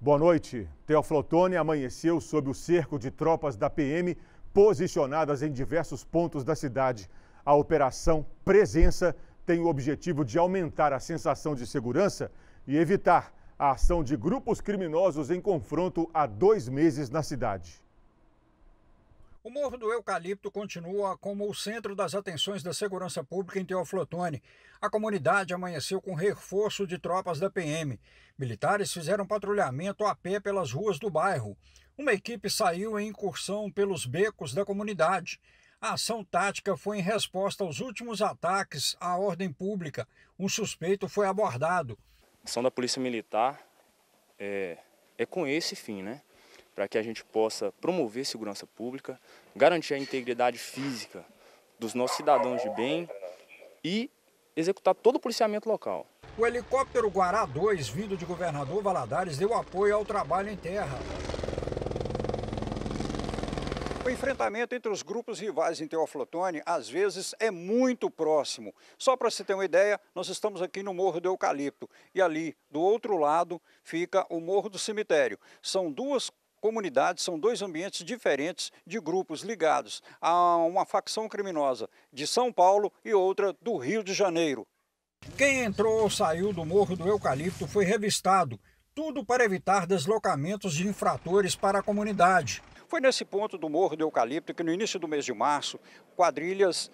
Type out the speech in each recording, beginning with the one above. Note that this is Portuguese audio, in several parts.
Boa noite. Teoflotone amanheceu sob o cerco de tropas da PM posicionadas em diversos pontos da cidade. A operação Presença tem o objetivo de aumentar a sensação de segurança e evitar a ação de grupos criminosos em confronto há dois meses na cidade. O Morro do Eucalipto continua como o centro das atenções da segurança pública em Teoflotone. A comunidade amanheceu com reforço de tropas da PM. Militares fizeram patrulhamento a pé pelas ruas do bairro. Uma equipe saiu em incursão pelos becos da comunidade. A ação tática foi em resposta aos últimos ataques à ordem pública. Um suspeito foi abordado. A ação da Polícia Militar é, é com esse fim, né? para que a gente possa promover segurança pública, garantir a integridade física dos nossos cidadãos de bem e executar todo o policiamento local. O helicóptero Guará 2, vindo de governador Valadares, deu apoio ao trabalho em terra. O enfrentamento entre os grupos rivais em Teoflotone, às vezes, é muito próximo. Só para se ter uma ideia, nós estamos aqui no Morro do Eucalipto e ali, do outro lado, fica o Morro do Cemitério. São duas comunidade são dois ambientes diferentes de grupos ligados a uma facção criminosa de São Paulo e outra do Rio de Janeiro. Quem entrou ou saiu do Morro do Eucalipto foi revistado, tudo para evitar deslocamentos de infratores para a comunidade. Foi nesse ponto do Morro do Eucalipto que, no início do mês de março, quadrilhas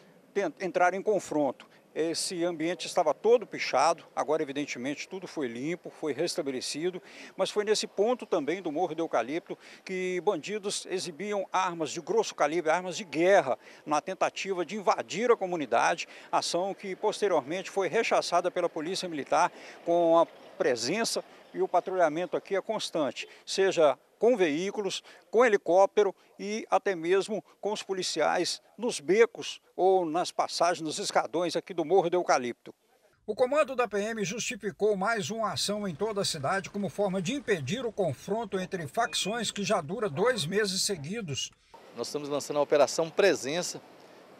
entraram em confronto esse ambiente estava todo pichado, agora evidentemente tudo foi limpo, foi restabelecido, mas foi nesse ponto também do Morro do Eucalipto que bandidos exibiam armas de grosso calibre, armas de guerra, na tentativa de invadir a comunidade, ação que posteriormente foi rechaçada pela Polícia Militar com a presença e o patrulhamento aqui é constante, seja com veículos, com helicóptero e até mesmo com os policiais nos becos ou nas passagens, nos escadões aqui do Morro do Eucalipto. O comando da PM justificou mais uma ação em toda a cidade como forma de impedir o confronto entre facções que já dura dois meses seguidos. Nós estamos lançando a Operação Presença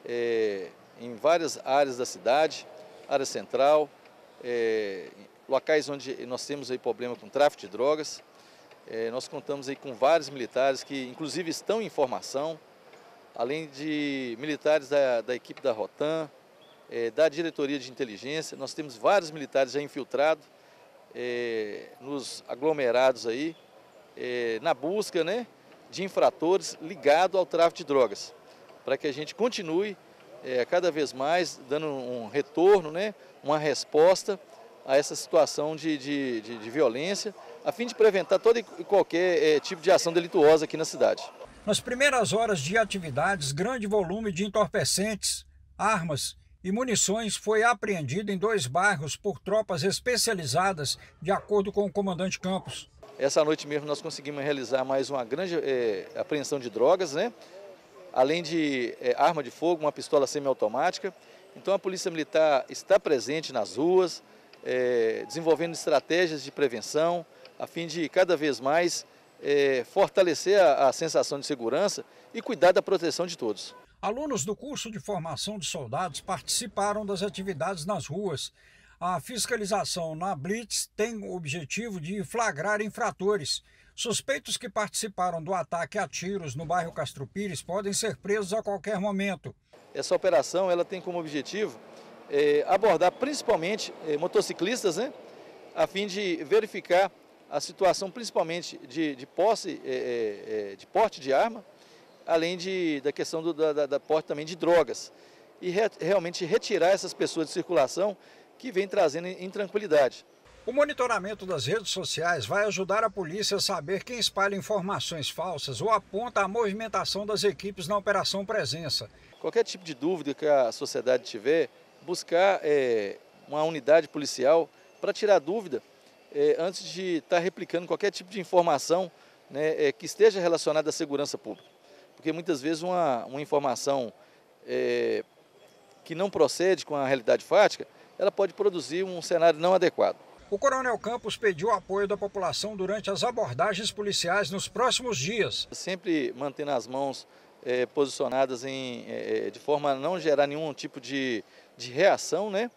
é, em várias áreas da cidade, área central, é, locais onde nós temos aí problema com tráfico de drogas. É, nós contamos aí com vários militares que, inclusive, estão em formação, além de militares da, da equipe da Rotan, é, da diretoria de inteligência. Nós temos vários militares já infiltrados é, nos aglomerados aí, é, na busca né, de infratores ligados ao tráfico de drogas, para que a gente continue é, cada vez mais dando um retorno, né, uma resposta a essa situação de, de, de, de violência, a fim de preventar todo e qualquer é, tipo de ação delituosa aqui na cidade. Nas primeiras horas de atividades, grande volume de entorpecentes, armas e munições foi apreendido em dois bairros por tropas especializadas, de acordo com o comandante Campos. Essa noite mesmo nós conseguimos realizar mais uma grande é, apreensão de drogas, né? além de é, arma de fogo, uma pistola semiautomática. Então a Polícia Militar está presente nas ruas, é, desenvolvendo estratégias de prevenção, a fim de cada vez mais é, fortalecer a, a sensação de segurança e cuidar da proteção de todos. Alunos do curso de formação de soldados participaram das atividades nas ruas. A fiscalização na Blitz tem o objetivo de flagrar infratores. Suspeitos que participaram do ataque a tiros no bairro Castro Pires podem ser presos a qualquer momento. Essa operação ela tem como objetivo é, abordar principalmente é, motociclistas, né, a fim de verificar a situação principalmente de, de posse, é, de porte de arma, além de, da questão do, da, da porte também de drogas. E re, realmente retirar essas pessoas de circulação que vem trazendo intranquilidade. O monitoramento das redes sociais vai ajudar a polícia a saber quem espalha informações falsas ou aponta a movimentação das equipes na Operação Presença. Qualquer tipo de dúvida que a sociedade tiver, buscar é, uma unidade policial para tirar dúvida é, antes de estar tá replicando qualquer tipo de informação né, é, que esteja relacionada à segurança pública. Porque muitas vezes uma, uma informação é, que não procede com a realidade fática, ela pode produzir um cenário não adequado. O Coronel Campos pediu apoio da população durante as abordagens policiais nos próximos dias. Sempre mantendo as mãos é, posicionadas em, é, é de forma a não gerar nenhum tipo de de reação, né?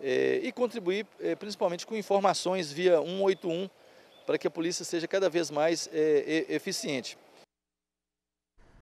É, e contribuir é, principalmente com informações via 181 para que a polícia seja cada vez mais eh, eficiente.